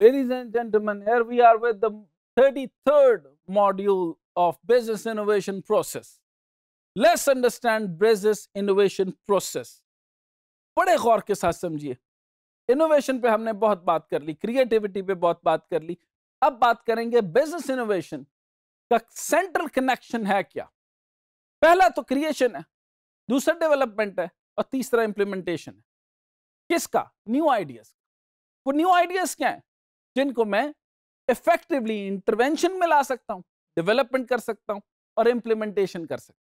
Ladies and gentlemen, here we are with the 33rd module of business innovation process. Let's understand business innovation process. बड़े गौर के साथ समझिए innovation पे हमने बहुत बात कर ली क्रिएटिविटी पे बहुत बात कर ली अब बात करेंगे बिजनेस इनोवेशन का सेंट्रल कनेक्शन है क्या पहला तो क्रिएशन है दूसरा डेवलपमेंट है और तीसरा इंप्लीमेंटेशन है किसका न्यू आइडियाज वो न्यू आइडियाज क्या है जिनको मैं इफेक्टिवली इंटरवेंशन में ला सकता हूं डेवलपमेंट कर सकता हूं और इंप्लीमेंटेशन कर सकता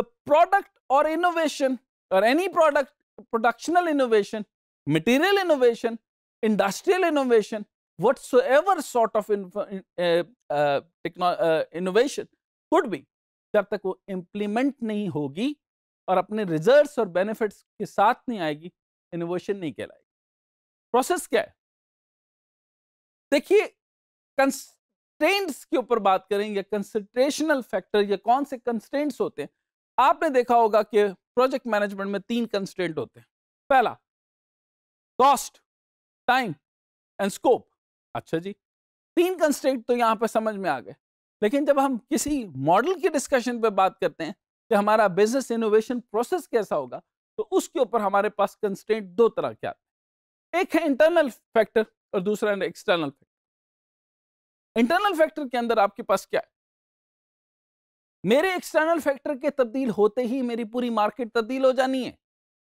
हूं द प्रोडक्ट और इनोवेशन और any product productional innovation material innovation industrial innovation whatsoever sort of innovation techno, be uh, जब तक वो इंप्लीमेंट नहीं होगी और अपने रिजल्ट्स और बेनिफिट्स के साथ नहीं आएगी इनोवेशन नहीं कहलाएगी प्रोसेस क्या है देखिए कंस्टेंट्स के ऊपर बात करेंगे कंसंट्रेशनल फैक्टर या कौन से कंस्टेंट्स होते हैं आपने देखा होगा कि प्रोजेक्ट मैनेजमेंट में तीन कंस्टेंट होते हैं पहला कॉस्ट टाइम एंड स्कोप अच्छा जी तीन कंस्टेंट तो यहां पर समझ में आ गए लेकिन जब हम किसी मॉडल की डिस्कशन पे बात करते हैं कि हमारा बिजनेस इनोवेशन प्रोसेस कैसा होगा तो उसके ऊपर हमारे पास कंस्टेंट दो तरह के आते हैं एक है इंटरनल फैक्टर और दूसरा है एक्सटर्नल फैक्टर इंटरनल फैक्टर के अंदर आपके पास क्या है मेरे एक्सटर्नल फैक्टर के तब्दील होते ही मेरी पूरी मार्केट तब्दील हो जानी है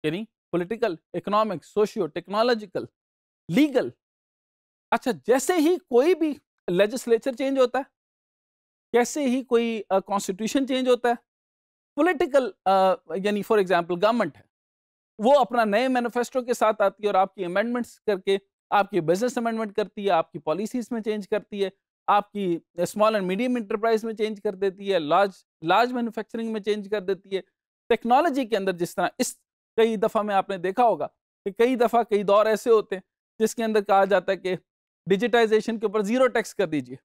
यानी political economic socio technological legal अच्छा जैसे ही कोई भी लेजिस्लेचर चेंज होता है कैसे ही कोई कॉन्स्टिट्यूशन चेंज होता है पॉलिटिकल यानी फॉर एग्जांपल गवर्नमेंट है वो अपना नए मैनिफेस्टो के साथ आती है और आपकी अमेंडमेंट्स करके आपकी बिजनेस अमेंडमेंट करती है आपकी पॉलिसीज में चेंज करती है आपकी स्मॉल एंड मीडियम इंटरप्राइज में चेंज कर देती है लार्ज लार्ज मैन्युफैक्चरिंग में चेंज कर देती है टेक्नोलॉजी के अंदर जिस तरह इस कई दफ़ा में आपने देखा होगा कि कई दफ़ा कई दौर ऐसे होते हैं जिसके अंदर कहा जाता है कि डिजिटाइजेशन के ऊपर ज़ीरो टैक्स कर दीजिए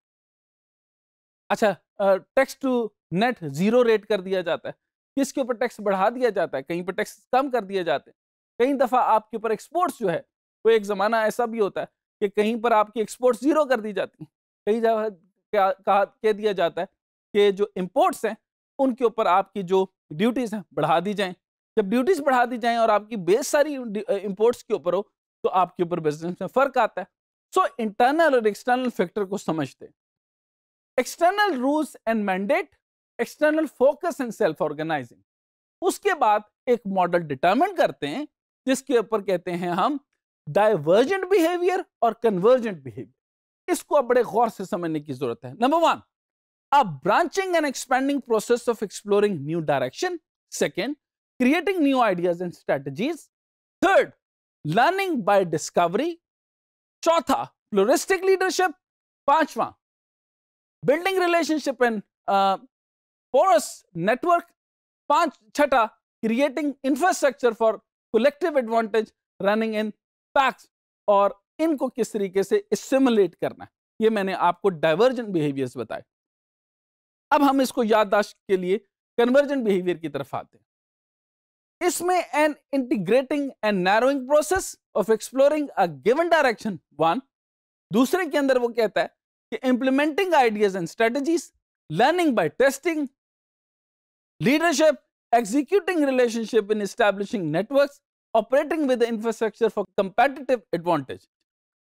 अच्छा tax to net zero rate कर दिया जाता है किसके ऊपर टैक्स बढ़ा दिया जाता है कहीं पर टैक्स कम कर दिए जाते हैं कई दफ़ा आपके ऊपर एक्सपोर्ट्स जो है तो एक ज़माना ऐसा भी होता है कि कहीं पर आपकी एक्सपोर्ट ज़ीरो कर दी जाती है कई जगह कहा कह दिया जाता है कि जो इम्पोर्ट्स हैं उनके ऊपर आपकी जो ड्यूटीज़ हैं बढ़ा दी जाएँ जब ड्यूटीज़ बढ़ा दी जाएँ और आपकी बेस सारी इम्पोर्ट्स के ऊपर हो तो आपके ऊपर बिजनेस में फ़र्क आता है सो इंटरनल और एक्सटर्नल फैक्टर को समझते external rules and mandate external focus and self organizing उसके बाद एक मॉडल डिटर्मिन करते हैं जिसके ऊपर कहते हैं हम डायवर्जेंट बिहेवियर और कन्वर्जेंट बिहेवियर इसको आप बड़े गौर से समझने की जरूरत है नंबर वन अब branching and expanding process of exploring new direction second creating new ideas and strategies third learning by discovery चौथा प्लोरिस्टिक लीडरशिप पांचवा building relationship and porous network पांच छठा creating infrastructure for collective advantage running in facts और इनको किस तरीके से stimulate करना है ये मैंने आपको डाइवर्जेंट बिहेवियर्स बताए अब हम इसको याददाश्त के लिए कन्वर्जेंट बिहेवियर की तरफ आते हैं इसमें an integrating and narrowing process of exploring a given direction one दूसरे के अंदर वो कहता है कि implementing ideas and strategies learning by testing leadership executing relationship in establishing networks operating with infrastructure for competitive advantage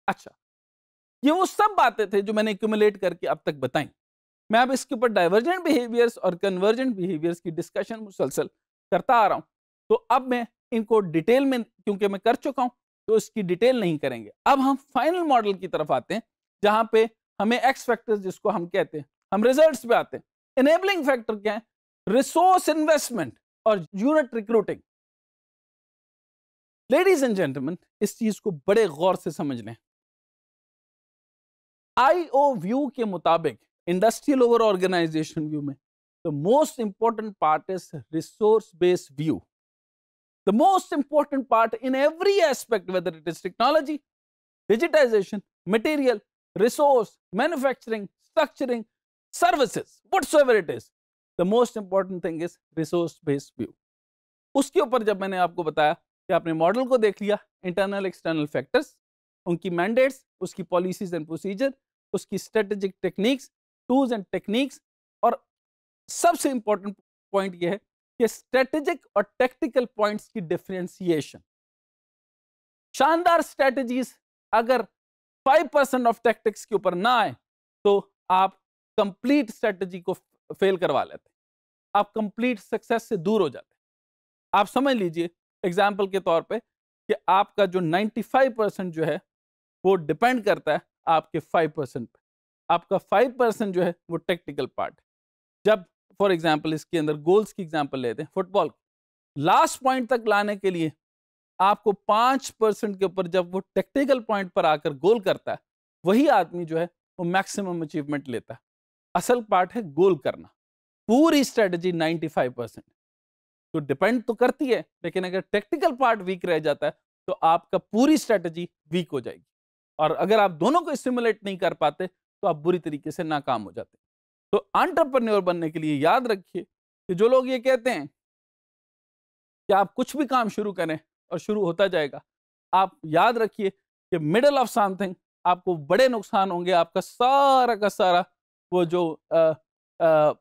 अच्छा ये वो सब बातें थे जो मैंने एक्यूमुलेट करके अब तक बताई मैं अब इसके ऊपर डाइवर्जेंट बिहेवियर्स और कन्वर्जेंट बिहेवियर्स की डिस्कशन मुसलसल करता आ रहा हूं तो अब मैं इनको डिटेल में क्योंकि मैं कर चुका हूं तो इसकी डिटेल नहीं करेंगे अब हम फाइनल मॉडल की तरफ आते हैं जहां पे हमें एक्स फैक्टर्स जिसको हम कहते हैं हम रिजल्ट्स पे आते हैं इनेबलिंग फैक्टर क्या है रिसोर्स इन्वेस्टमेंट और unit recruiting ladies and gentleman इस चीज को बड़े गौर से समझ लें आईओ व्यू के मुताबिक इंडस्ट्रियल ओवर ऑर्गेनाइजेशन व्यू में the most important part is resource based view the most important part in every aspect whether it is technology digitization material resource manufacturing structuring services, whatsoever it is the most important thing is resource based view उसके ऊपर जब मैंने आपको बताया कि आपने model को देख लिया इंटरनल एक्सटर्नल फैक्टर्स उनकी मैंडेट्स उसकी पॉलिसीज एंड प्रोसीजर उसकी strategic techniques tools and techniques और सबसे इंपॉर्टेंट पॉइंट ये है कि स्ट्रेटेजिक और टेक्टिकल पॉइंट्स की डिफ्रेंसिएशन शानदार स्ट्रेटजीज अगर 5% परसेंट ऑफ टेक्टिक्स के ऊपर ना आए तो आप कंप्लीट स्ट्रेटजी को फेल करवा लेते आप कंप्लीट सक्सेस से दूर हो जाते आप समझ लीजिए एग्जाम्पल के तौर पे कि आपका जो 95 परसेंट जो है वो डिपेंड करता है आपके 5 परसेंट पर आपका 5 परसेंट जो है वो टेक्टिकल पार्ट जब फॉर एग्जाम्पल इसके अंदर गोल्स की एग्जाम्पल लेते हैं फुटबॉल लास्ट पॉइंट तक लाने के लिए आपको पाँच परसेंट के ऊपर जब वो टेक्टिकल पॉइंट पर आकर गोल करता है वही आदमी जो है वो मैक्सिमम अचीवमेंट लेता है असल पार्ट है गोल करना पूरी स्ट्रेटजी फाइव परसेंट तो डिपेंड तो करती है लेकिन अगर टेक्टिकल पार्ट वीक रह जाता है तो आपका पूरी स्ट्रेटजी वीक हो जाएगी और अगर आप दोनों को स्टिमुलेट नहीं कर पाते तो आप बुरी तरीके से नाकाम हो जाते तो आंट्रप्रन्योर बनने के लिए याद रखिए कि जो लोग ये कहते हैं कि आप कुछ भी काम शुरू करें और शुरू होता जाएगा आप याद रखिए कि मिडल ऑफ समथिंग आपको बड़े नुकसान होंगे आपका सारा का सारा वो जो आ, आ,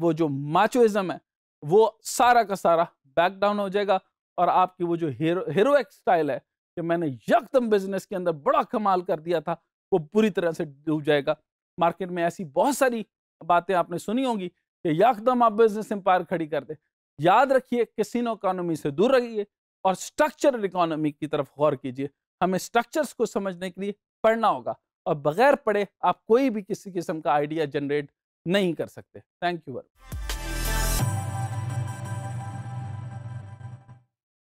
वो जो माचोइज्म है वो सारा का सारा बैक डाउन हो जाएगा और आपकी वो जो हीरो हीरोइक स्टाइल है कि मैंने यकदम बिजनेस के अंदर बड़ा कमाल कर दिया था वो पूरी तरह से डूब जाएगा मार्केट में ऐसी बहुत सारी बातें आपने सुनी होंगी कि यकदम आप बिजनेस एम्पायर खड़ी कर दे याद रखिए किसिनो इकोनॉमी से दूर रहिए और स्ट्रक्चरल इकोनॉमी की तरफ गौर कीजिए हमें स्ट्रक्चर्स को समझने के लिए पढ़ना होगा और बगैर पढ़े आप कोई भी किसी किस्म का आइडिया जनरेट नहीं कर सकते थैंक यू वेरी